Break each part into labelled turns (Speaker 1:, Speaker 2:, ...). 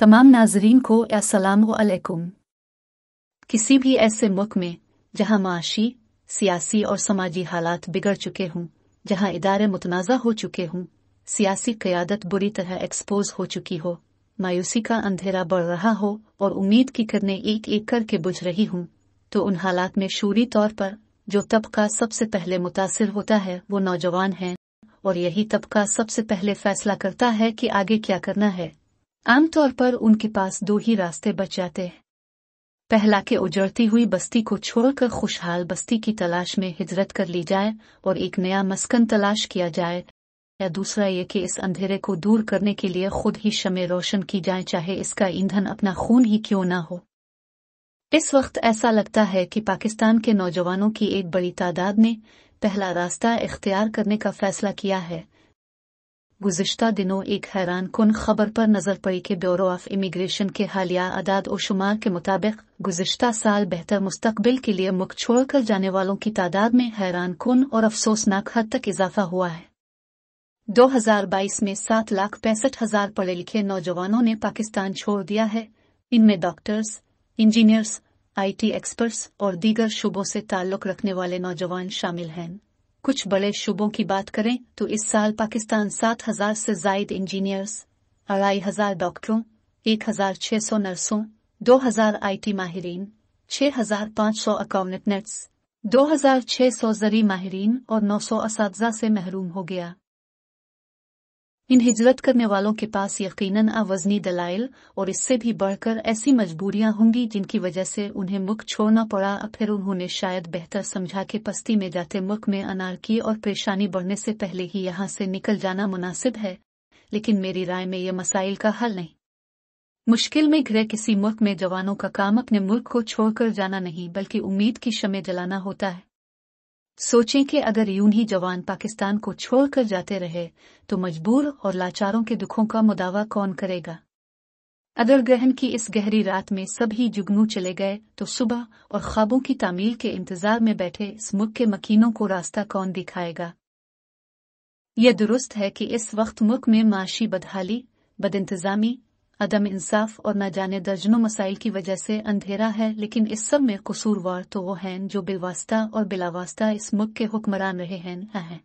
Speaker 1: तमाम नाजरीन को असलकुम किसी भी ऐसे मुल्क में जहां माशी सियासी और समाजी हालात बिगड़ चुके हों जहां इदारे मुतनाज़ा हो चुके हों सियासी क्यादत बुरी तरह एक्सपोज हो चुकी हो मायूसी का अंधेरा बढ़ रहा हो और उम्मीद की करने एक एक करके बुझ रही हूं तो उन हालात में शूरी तौर पर जो तबका सबसे पहले मुतासर होता है वो नौजवान हैं और यही तबका सबसे पहले फैसला करता है कि आगे क्या करना है आमतौर पर उनके पास दो ही रास्ते बच जाते हैं पहला के उजड़ती हुई बस्ती को छोड़कर खुशहाल बस्ती की तलाश में हिजरत कर ली जाए और एक नया मस्कन तलाश किया जाए या दूसरा ये कि इस अंधेरे को दूर करने के लिए खुद ही शमे रोशन की जाए चाहे इसका ईंधन अपना खून ही क्यों न हो इस वक्त ऐसा लगता है कि पाकिस्तान के नौजवानों की एक बड़ी तादाद ने पहला रास्ता इख्तियार करने का फैसला किया है गुजशत दिनों एक हैरान कन खबर पर नजर पड़ी कि ब्यूरो ऑफ इमिग्रेशन के हालिया आदाद और शुमार के मुताबिक गुजशत साल बेहतर मुस्तबिल के लिए मुल्क छोड़कर जाने वालों की तादाद में हैरान कन और अफसोसनाक हद तक इजाफा हुआ है दो हज़ार बाईस में सात लाख पैंसठ हजार पढ़े लिखे नौजवानों ने पाकिस्तान छोड़ दिया है इनमें doctors engineers I T experts और दीगर शुबों से ताल्लुक रखने वाले नौजवान शामिल हैं कुछ बड़े शुबों की बात करें तो इस साल पाकिस्तान सात हजार से जायद इंजीनियर्स अढ़ाई हजार डॉक्टरों एक हजार छह सौ नर्सों दो हजार आई टी माहरीन छह हजार पाँच सौ अकाउंटेंट्स दो हजार छह सौ जरी माहरीन और नौ सौ इस से महरूम हो गया इन हिजरत करने वालों के पास यकीनन आवजनी दलाइल और इससे भी बढ़कर ऐसी मजबूरियां होंगी जिनकी वजह से उन्हें मुख छोड़ना पड़ा फिर उन्होंने शायद बेहतर समझा कि पस्ती में जाते मुल्क में अनारकी और परेशानी बढ़ने से पहले ही यहां से निकल जाना मुनासिब है लेकिन मेरी राय में ये मसाइल का हल नहीं मुश्किल में घिरे किसी मुल्क में जवानों का काम अपने मुल्क को छोड़कर जाना नहीं बल्कि उम्मीद की शमे जलाना होता है सोचें कि अगर यूं ही जवान पाकिस्तान को छोड़कर जाते रहे तो मजबूर और लाचारों के दुखों का मुदावा कौन करेगा अगर ग्रहण की इस गहरी रात में सभी जुगनू चले गए तो सुबह और ख्वाबों की तामील के इंतजार में बैठे इस मुल्क के मकीनों को रास्ता कौन दिखाएगा यह दुरुस्त है कि इस वक्त मुल्क में माशी बदहाली बद इंतजामी अदम इंसाफ और न जाने दर्जनों मसाइल की वजह से अंधेरा है लेकिन इस सब में कसूरवार तो वो हैं जो बेवास्ता और बिलावास्ता इस मुल्क के हुक्मरान रहे हैं है।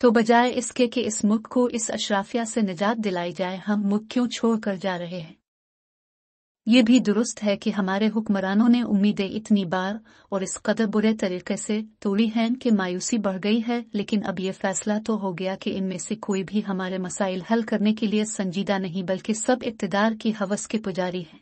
Speaker 1: तो बजाय इसके कि इस मुल्क को इस अशराफिया से निजात दिलाई जाए हम मुख क्यों छोड़ कर जा रहे हैं ये भी दुरुस्त है कि हमारे हुक्मरानों ने उम्मीदें इतनी बार और इस कदर बुरे तरीके से तोड़ी हैं कि मायूसी बढ़ गई है लेकिन अब ये फैसला तो हो गया कि इनमें से कोई भी हमारे मसाइल हल करने के लिए संजीदा नहीं बल्कि सब इकतदार की हवस के पुजारी हैं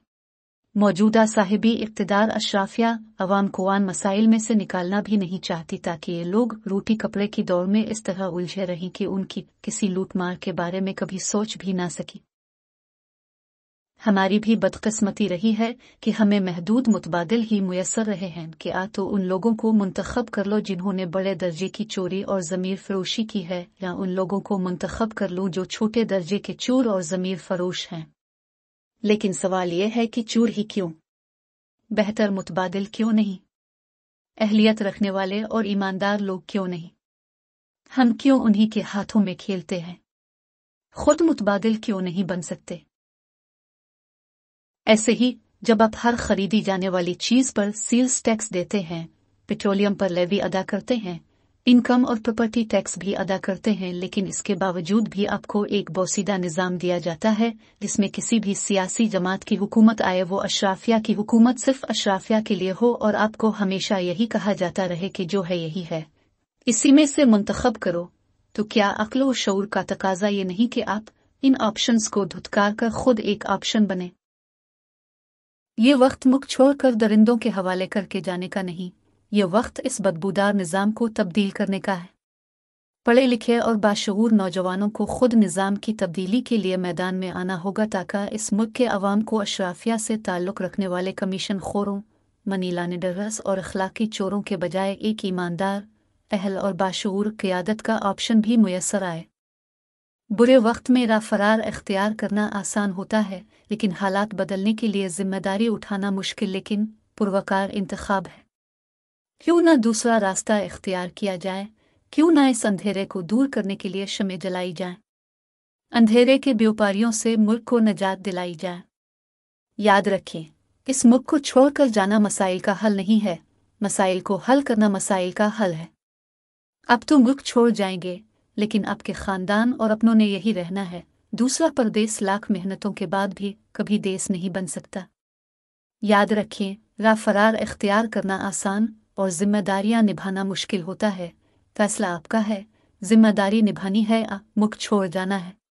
Speaker 1: मौजूदा साहिबी इकतदार अशराफिया अवाम को मसाइल में से निकालना भी नहीं चाहती ताकि ये लोग रूटी कपड़े की दौड़ में इस तरह उलझे रहें कि उनकी किसी लूटमार के बारे में कभी सोच भी ना सकी हमारी भी बदकस्मती रही है कि हमें महदूद मुतबादल ही मुयसर रहे हैं कि आ तो उन लोगों को मुंतखब कर लो जिन्होंने बड़े दर्जे की चोरी और ज़मीर फरोशी की है या उन लोगों को मंतखब कर लो जो छोटे दर्जे के चूर और ज़मीर फरोश हैं लेकिन सवाल यह है कि चूर ही क्यों बेहतर मुतबादल क्यों नहीं अहलियत रखने वाले और ईमानदार लोग क्यों नहीं हम क्यों उन्हीं के हाथों में खेलते हैं खुद मुतबादल क्यों नहीं बन सकते ऐसे ही जब आप हर खरीदी जाने वाली चीज पर सेल्स टैक्स देते हैं पेट्रोलियम पर लेवी अदा करते हैं इनकम और प्रॉपर्टी टैक्स भी अदा करते हैं लेकिन इसके बावजूद भी आपको एक बोसीदा निज़ाम दिया जाता है जिसमें किसी भी सियासी जमात की हुकूमत आए वो अशराफिया की हुकूमत सिर्फ अशराफिया के लिए हो और आपको हमेशा यही कहा जाता रहे कि जो है यही है इसी में से मंतखब करो तो क्या अकलो व शूर का तकाजा ये नहीं कि आप इन ऑप्शंस को धुतकार कर खुद एक ऑप्शन बने ये वक्त मुख छोड़कर दरिंदों के हवाले करके जाने का नहीं ये वक्त इस बदबूदार निज़ाम को तब्दील करने का है पढ़े लिखे और बाशूर नौजवानों को खुद निज़ाम की तब्दीली के लिए मैदान में आना होगा ताकि इस मुल्क के अवाम को अशराफिया से ताल्लुक़ रखने वाले कमीशन खोरों मनीला निडरस और अखलाकी चोरों के बजाय एक ईमानदार अहल और बाशूर क़्यादत का ऑप्शन भी मैसर आए बुरे वक्त में रा फरार अख्तियार करना आसान होता है लेकिन हालात बदलने के लिए जिम्मेदारी उठाना मुश्किल लेकिन पुरवकार इंतखब है क्यों ना दूसरा रास्ता इख्तियार किया जाए क्यों ना इस अंधेरे को दूर करने के लिए शमें जलाई जाए अंधेरे के व्यापारियों से मुल्क को निजात दिलाई जाए याद रखें इस मुल्क को छोड़कर जाना मसाइल का हल नहीं है मसाइल को हल करना मसाइल का हल है अब तो मुल्क छोड़ जाएंगे लेकिन आपके खानदान और अपनों ने यही रहना है दूसरा परदेश लाख मेहनतों के बाद भी कभी देश नहीं बन सकता याद रखें रा फरार इख्तियार करना आसान और जिम्मेदारियां निभाना मुश्किल होता है फैसला आपका है जिम्मेदारी निभानी है आ मुख छोड़ जाना है